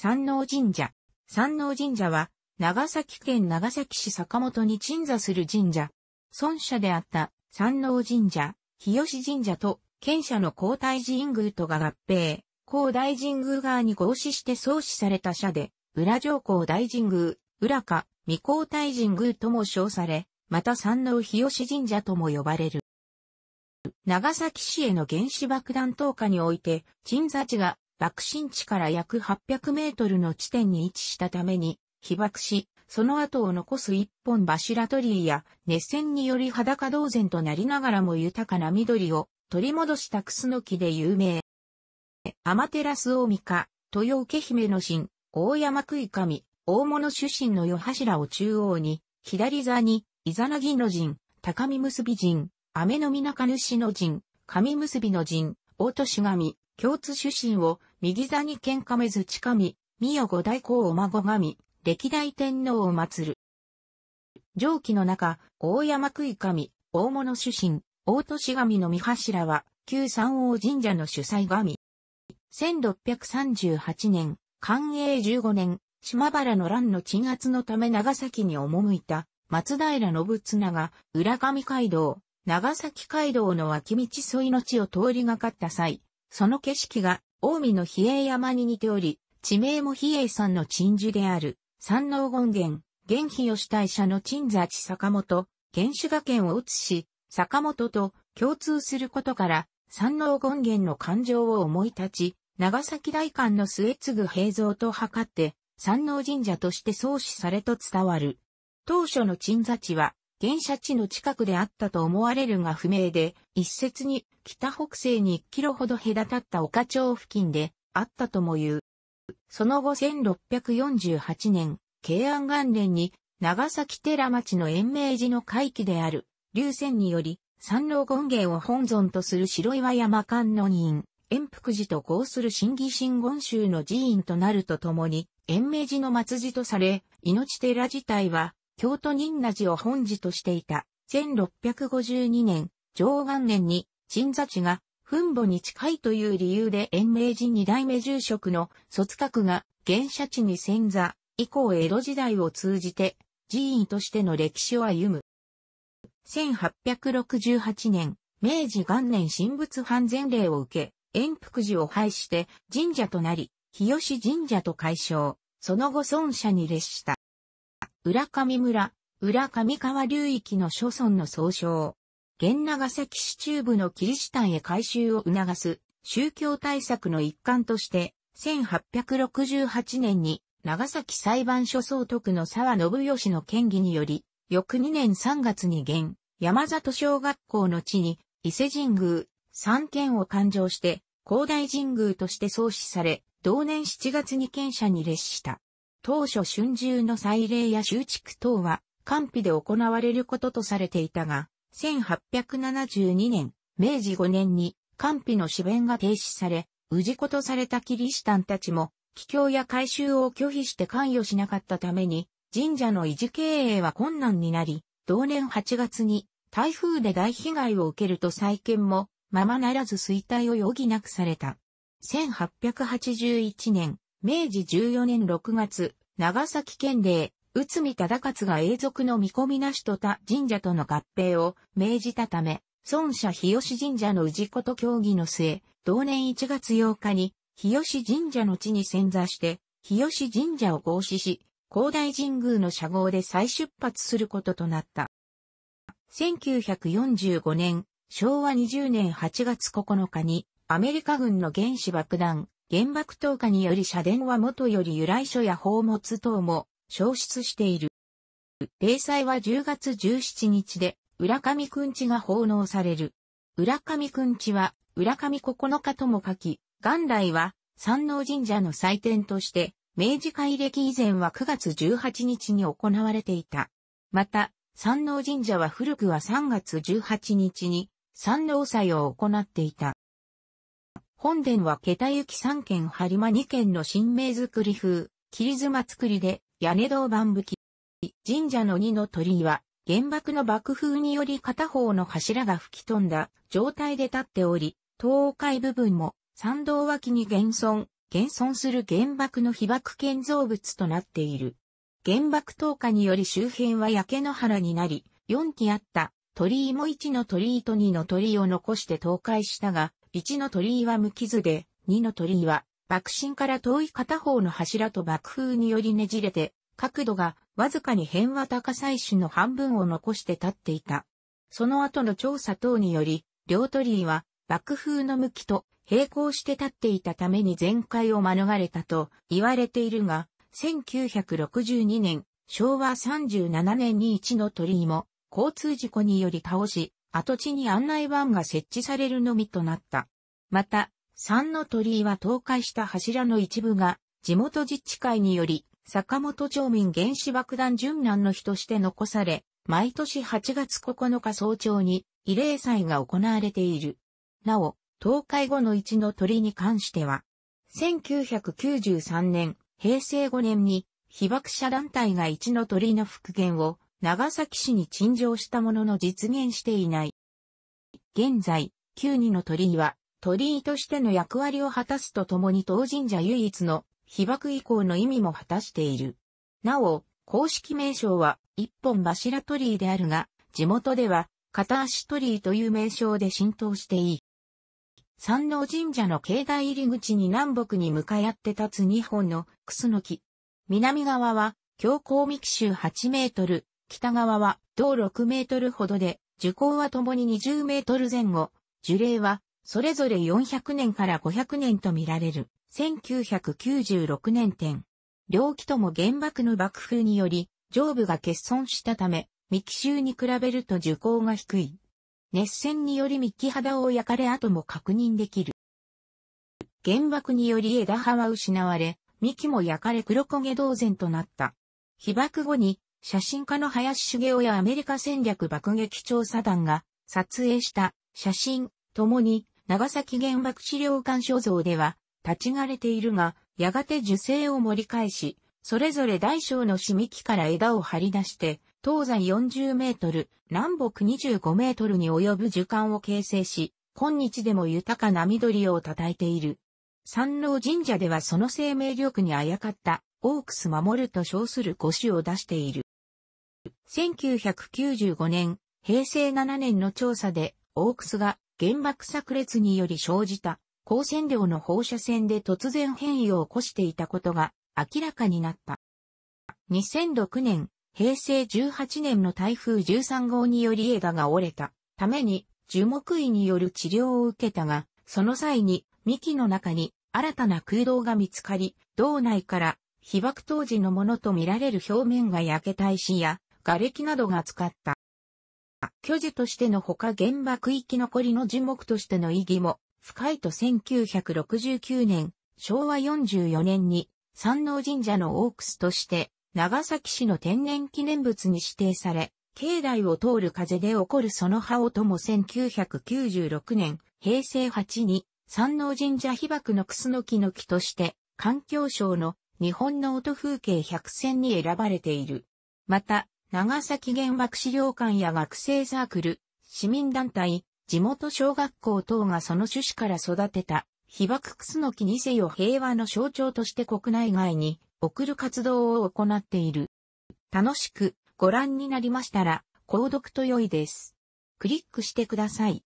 山王神社。山王神社は、長崎県長崎市坂本に鎮座する神社。孫社であった山王神社、日吉神社と、県社の皇大神宮とが合併、皇大神宮側に合祀して創始された社で、裏上皇大神宮、裏か、未皇大神宮とも称され、また山王日吉神社とも呼ばれる。長崎市への原子爆弾投下において、鎮座地が爆心地から約800メートルの地点に位置したために、被爆し、その後を残す一本柱鳥居や熱戦により裸同然となりながらも豊かな緑を取り戻したクスノキで有名。アマテラスオミカ、豊受姫の神、大山食い神、大物主神の世柱を中央に、左座に、イザナギの神、高見結び神、雨の皆か主の神、神結びの神、大都市神、共通出身を、右座に剣亀図地神、三代五代公お孫神、歴代天皇を祀る。上記の中、大山杭神、大物主神、大都市神の三柱は、旧三王神社の主祭神。1638年、寛永15年、島原の乱の鎮圧のため長崎に赴いた、松平信綱が、浦上街道、長崎街道の脇道沿いの地を通りがかった際、その景色が、近江の比叡山に似ており、地名も比叡山の鎮守である、山王権現、現日吉大社の鎮座地坂本、原守賀県を移し、坂本と共通することから、山王権現の感情を思い立ち、長崎大官の末継平蔵と図って、山王神社として創始されと伝わる。当初の鎮座地は、現社地の近くであったと思われるが不明で、一説に北北西に1キロほど隔たった岡町付近であったとも言う。その後1648年、慶安元年に長崎寺町の延命寺の回帰である、流泉により、山老権現を本尊とする白岩山観音院、延福寺と合する新義新言宗の寺院となるとともに、延命寺の末寺とされ、命寺自体は、京都仁和寺を本寺としていた、1652年、上元年に、鎮座地が、墳墓に近いという理由で延命寺二代目住職の卒閣が、現社地に遷座、以降江戸時代を通じて、寺院としての歴史を歩む。1868年、明治元年神仏犯前例を受け、延福寺を廃して神社となり、日吉神社と解消、その後尊者に列した。浦上村、浦上川流域の諸村の総称。現長崎市中部のキリシタンへ改修を促す宗教対策の一環として、1868年に長崎裁判所総督の沢信義の県議により、翌2年3月に現、山里小学校の地に伊勢神宮、三県を誕生して、広大神宮として創始され、同年7月に県社に列した。当初春秋の祭礼や修築等は、官費で行われることとされていたが、1872年、明治5年に、官費の支弁が停止され、氏子とされたキリシタンたちも、帰郷や改修を拒否して関与しなかったために、神社の維持経営は困難になり、同年8月に台風で大被害を受けると再建もままならず衰退を余儀なくされた。1881年、明治14年6月、長崎県令、内見忠勝が永続の見込みなしとた神社との合併を命じたため、孫社日吉神社の氏子と協議の末、同年1月8日に、日吉神社の地に潜座して、日吉神社を合祀し、広大神宮の社号で再出発することとなった。1945年、昭和20年8月9日に、アメリカ軍の原子爆弾、原爆投下により社殿は元より由来書や宝物等も消失している。例祭は10月17日で、浦上くんちが奉納される。浦上くんちは、浦上9日とも書き、元来は、山王神社の祭典として、明治会歴以前は9月18日に行われていた。また、山王神社は古くは3月18日に、山王祭を行っていた。本殿は桁行き3軒播間2軒の新名造り風、切妻造りで屋根道板吹き。神社の2の鳥居は原爆の爆風により片方の柱が吹き飛んだ状態で立っており、東海部分も参道脇に現存、現存する原爆の被爆建造物となっている。原爆投下により周辺は焼け野原になり、4基あった鳥居も1の鳥居と2の鳥居を残して倒壊したが、1の鳥居は無傷で、2の鳥居は、爆心から遠い片方の柱と爆風によりねじれて、角度がわずかに変和高祭取の半分を残して立っていた。その後の調査等により、両鳥居は爆風の向きと並行して立っていたために全壊を免れたと言われているが、1962年、昭和37年に一の鳥居も交通事故により倒し、跡地に案内板が設置されるのみとなった。また、三の鳥居は倒壊した柱の一部が、地元自治会により、坂本町民原子爆弾殉難の日として残され、毎年8月9日早朝に慰霊祭が行われている。なお、倒壊後の一の鳥に関しては、1993年、平成5年に被爆者団体が一の鳥居の復元を長崎市に陳情したものの実現していない。現在、旧二の鳥居は、鳥居としての役割を果たすとともに当神社唯一の被爆以降の意味も果たしている。なお、公式名称は一本柱鳥居であるが、地元では片足鳥居という名称で浸透していい。山王神社の境内入り口に南北に向かい合って立つ2本のクスノキ。南側は強行幹周8メートル、北側は同6メートルほどで、樹高は共に20メートル前後、樹齢はそれぞれ400年から500年と見られる1996年点。両機とも原爆の爆風により上部が欠損したため、幹周に比べると樹高が低い。熱線により幹肌を焼かれ跡も確認できる。原爆により枝葉は失われ、幹も焼かれ黒焦げ同然となった。被爆後に写真家の林茂雄やアメリカ戦略爆撃調査団が撮影した写真ともに長崎原爆資料館所蔵では立ち枯れているが、やがて樹勢を盛り返し、それぞれ大小の締み木から枝を張り出して、東西40メートル、南北25メートルに及ぶ樹幹を形成し、今日でも豊かな緑を叩いている。山郎神社ではその生命力にあやかった、オークス守ると称する語詞を出している。1995年、平成7年の調査で、オークスが原爆炸裂により生じた光線量の放射線で突然変異を起こしていたことが明らかになった。2006年、平成18年の台風13号により枝が折れたために樹木医による治療を受けたが、その際に幹の中に新たな空洞が見つかり、道内から被爆当時のものとみられる表面が焼けた石や瓦礫などが使った。巨樹としてのほか原爆域残りの樹木としての意義も深いと1969年、昭和44年に山王神社のオークスとして長崎市の天然記念物に指定され、境内を通る風で起こるその葉音も1996年、平成8に山王神社被爆のクスノキの木として環境省の日本の音風景100選に選ばれている。また、長崎原爆資料館や学生サークル、市民団体、地元小学校等がその趣旨から育てた、被爆クスノ木にせよ平和の象徴として国内外に送る活動を行っている。楽しくご覧になりましたら、購読と良いです。クリックしてください。